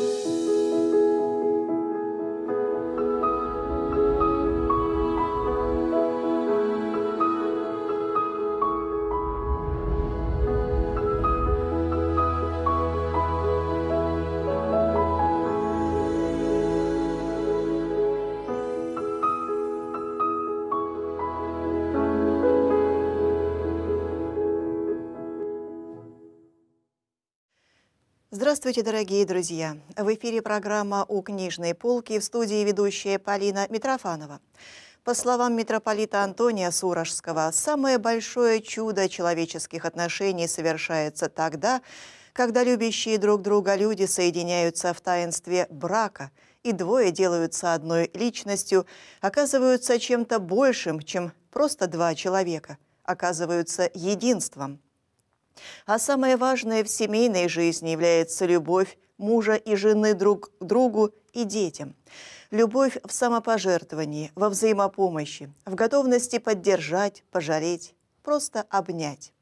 Thank you. Здравствуйте, дорогие друзья! В эфире программа «У книжной полки» в студии ведущая Полина Митрофанова. По словам митрополита Антония Сурожского, самое большое чудо человеческих отношений совершается тогда, когда любящие друг друга люди соединяются в таинстве брака, и двое делаются одной личностью, оказываются чем-то большим, чем просто два человека, оказываются единством – а самое важное в семейной жизни является любовь мужа и жены друг к другу и детям. Любовь в самопожертвовании, во взаимопомощи, в готовности поддержать, пожалеть, просто обнять.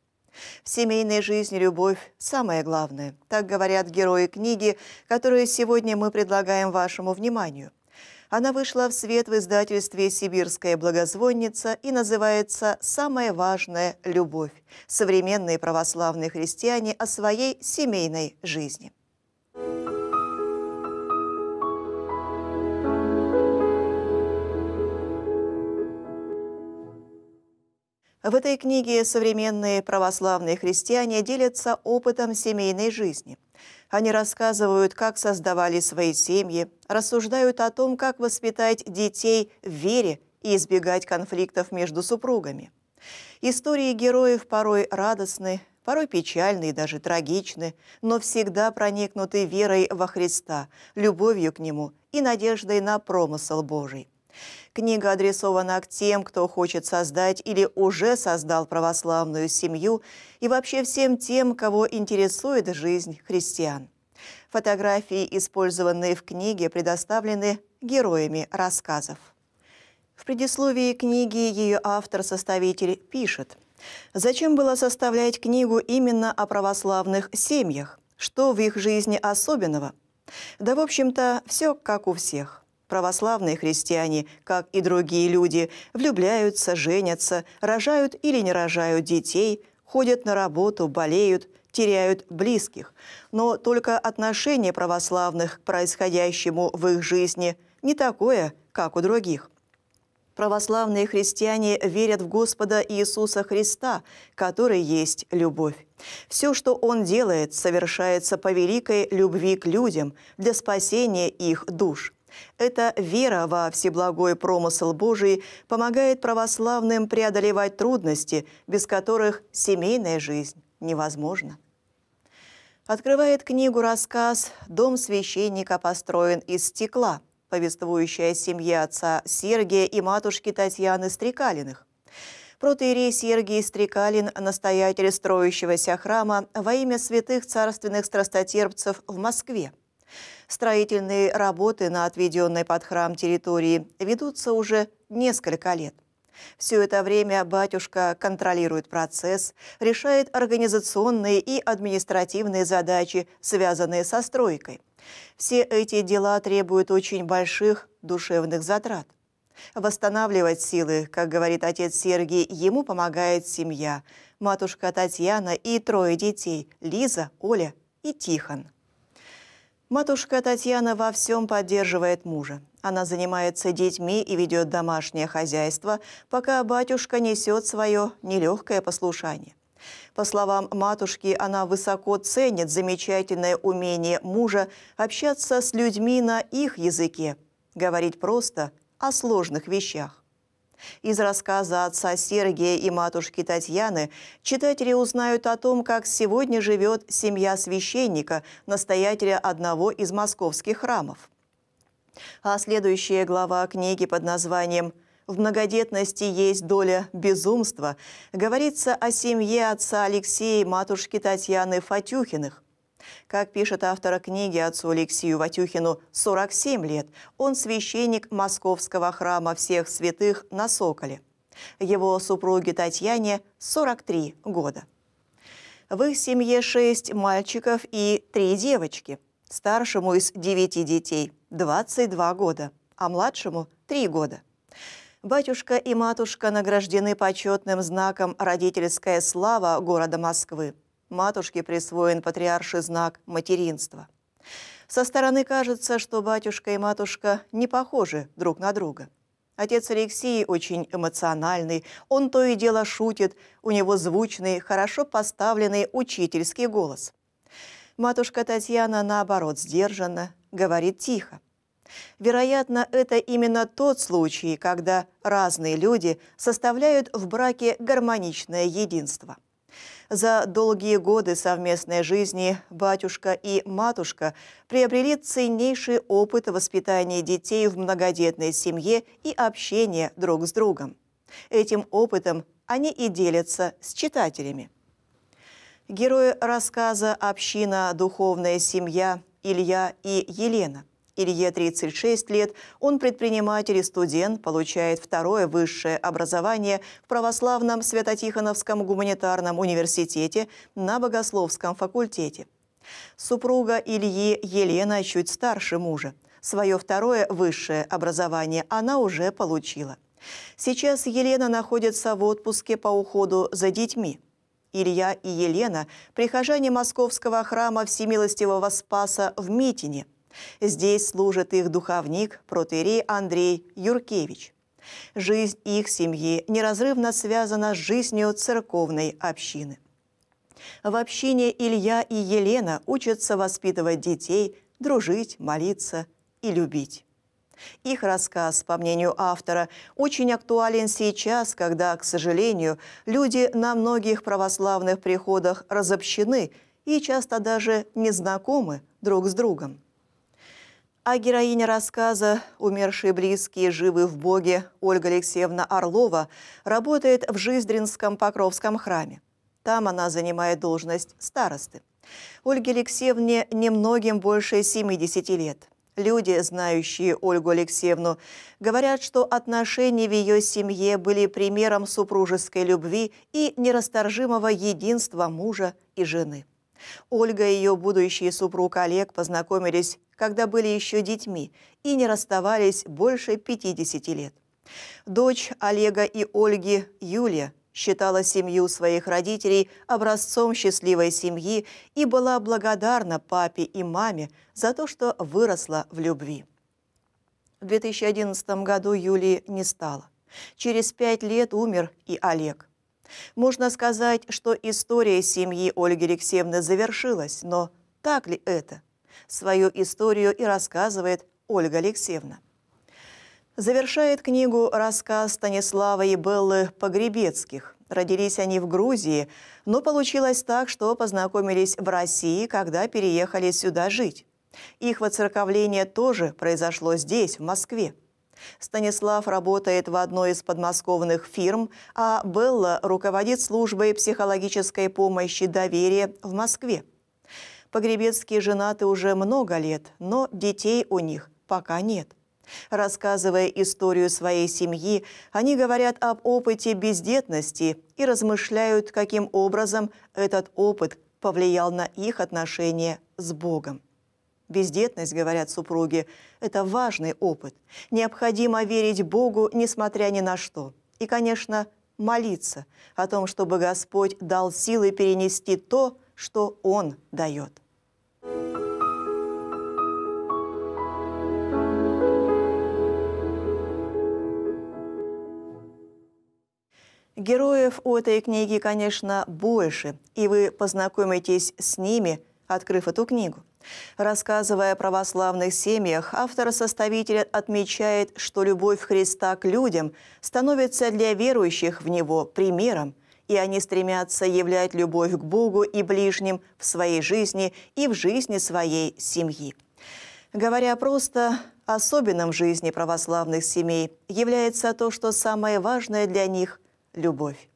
В семейной жизни любовь – самое главное. Так говорят герои книги, которую сегодня мы предлагаем вашему вниманию – она вышла в свет в издательстве «Сибирская благозвонница» и называется «Самая важная любовь. Современные православные христиане о своей семейной жизни». В этой книге современные православные христиане делятся опытом семейной жизни – они рассказывают, как создавали свои семьи, рассуждают о том, как воспитать детей в вере и избегать конфликтов между супругами. Истории героев порой радостны, порой печальны и даже трагичны, но всегда проникнуты верой во Христа, любовью к Нему и надеждой на промысл Божий. Книга адресована к тем, кто хочет создать или уже создал православную семью и вообще всем тем, кого интересует жизнь христиан. Фотографии, использованные в книге, предоставлены героями рассказов. В предисловии книги ее автор-составитель пишет, «Зачем было составлять книгу именно о православных семьях? Что в их жизни особенного? Да, в общем-то, все как у всех». Православные христиане, как и другие люди, влюбляются, женятся, рожают или не рожают детей, ходят на работу, болеют, теряют близких. Но только отношение православных к происходящему в их жизни не такое, как у других. Православные христиане верят в Господа Иисуса Христа, который есть любовь. Все, что Он делает, совершается по великой любви к людям для спасения их душ. Эта вера во всеблагой промысл Божий помогает православным преодолевать трудности, без которых семейная жизнь невозможна. Открывает книгу рассказ «Дом священника построен из стекла», повествующая семье отца Сергия и матушки Татьяны Стрекалиных. Протоиерей Сергий Стрекалин, настоятель строящегося храма во имя святых царственных страстотерпцев в Москве – Строительные работы на отведенной под храм территории ведутся уже несколько лет. Все это время батюшка контролирует процесс, решает организационные и административные задачи, связанные со стройкой. Все эти дела требуют очень больших душевных затрат. Восстанавливать силы, как говорит отец Сергий, ему помогает семья, матушка Татьяна и трое детей – Лиза, Оля и Тихон – Матушка Татьяна во всем поддерживает мужа. Она занимается детьми и ведет домашнее хозяйство, пока батюшка несет свое нелегкое послушание. По словам матушки, она высоко ценит замечательное умение мужа общаться с людьми на их языке, говорить просто о сложных вещах. Из рассказа отца Сергия и матушки Татьяны читатели узнают о том, как сегодня живет семья священника, настоятеля одного из московских храмов. А следующая глава книги под названием «В многодетности есть доля безумства» говорится о семье отца Алексея и матушки Татьяны Фатюхиных, как пишет автор книги отцу Алексею Ватюхину, 47 лет. Он священник Московского храма всех святых на Соколе. Его супруге Татьяне 43 года. В их семье шесть мальчиков и три девочки. Старшему из девяти детей 22 года, а младшему 3 года. Батюшка и матушка награждены почетным знаком «Родительская слава» города Москвы матушке присвоен патриарший знак материнства. Со стороны кажется, что батюшка и матушка не похожи друг на друга. Отец Алексей очень эмоциональный, он то и дело шутит, у него звучный, хорошо поставленный учительский голос. Матушка Татьяна, наоборот, сдержанно, говорит тихо. Вероятно, это именно тот случай, когда разные люди составляют в браке гармоничное единство – за долгие годы совместной жизни батюшка и матушка приобрели ценнейший опыт воспитания детей в многодетной семье и общения друг с другом. Этим опытом они и делятся с читателями. Герои рассказа «Община. Духовная семья» Илья и Елена – Илье 36 лет, он предприниматель и студент, получает второе высшее образование в православном Свято-Тихоновском гуманитарном университете на богословском факультете. Супруга Ильи Елена чуть старше мужа. Свое второе высшее образование она уже получила. Сейчас Елена находится в отпуске по уходу за детьми. Илья и Елена – прихожане московского храма Всемилостивого Спаса в Митине – Здесь служит их духовник, протеерей Андрей Юркевич. Жизнь их семьи неразрывно связана с жизнью церковной общины. В общине Илья и Елена учатся воспитывать детей, дружить, молиться и любить. Их рассказ, по мнению автора, очень актуален сейчас, когда, к сожалению, люди на многих православных приходах разобщены и часто даже не знакомы друг с другом. А героиня рассказа «Умершие близкие живы в Боге» Ольга Алексеевна Орлова работает в Жиздринском Покровском храме. Там она занимает должность старосты. Ольге Алексеевне немногим больше 70 лет. Люди, знающие Ольгу Алексеевну, говорят, что отношения в ее семье были примером супружеской любви и нерасторжимого единства мужа и жены. Ольга и ее будущий супруг Олег познакомились когда были еще детьми и не расставались больше 50 лет. Дочь Олега и Ольги Юлия считала семью своих родителей образцом счастливой семьи и была благодарна папе и маме за то, что выросла в любви. В 2011 году Юлии не стало. Через пять лет умер и Олег. Можно сказать, что история семьи Ольги Алексеевны завершилась, но так ли это? Свою историю и рассказывает Ольга Алексеевна. Завершает книгу рассказ Станислава и Беллы Погребецких. Родились они в Грузии, но получилось так, что познакомились в России, когда переехали сюда жить. Их воцерковление тоже произошло здесь, в Москве. Станислав работает в одной из подмосковных фирм, а Белла руководит службой психологической помощи доверия в Москве. Погребецкие женаты уже много лет, но детей у них пока нет. Рассказывая историю своей семьи, они говорят об опыте бездетности и размышляют, каким образом этот опыт повлиял на их отношения с Богом. Бездетность, говорят супруги, это важный опыт. Необходимо верить Богу, несмотря ни на что. И, конечно, молиться о том, чтобы Господь дал силы перенести то, что Он дает. Героев у этой книги, конечно, больше, и вы познакомитесь с ними, открыв эту книгу. Рассказывая о православных семьях, автор-составитель отмечает, что любовь Христа к людям становится для верующих в Него примером, и они стремятся являть любовь к Богу и ближним в своей жизни и в жизни своей семьи. Говоря просто, особенным в жизни православных семей является то, что самое важное для них любовь.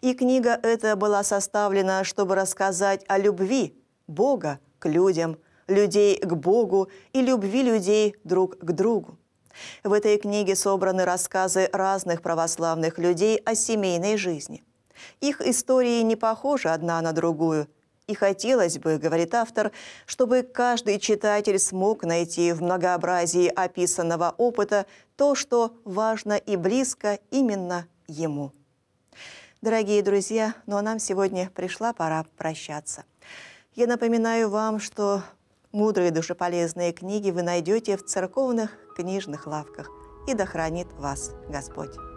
И книга эта была составлена, чтобы рассказать о любви Бога к людям, людей к Богу и любви людей друг к другу. В этой книге собраны рассказы разных православных людей о семейной жизни. Их истории не похожи одна на другую. И хотелось бы, говорит автор, чтобы каждый читатель смог найти в многообразии описанного опыта то, что важно и близко именно ему. Дорогие друзья, ну а нам сегодня пришла пора прощаться. Я напоминаю вам, что мудрые душеполезные книги вы найдете в церковных книжных лавках. И да хранит вас Господь!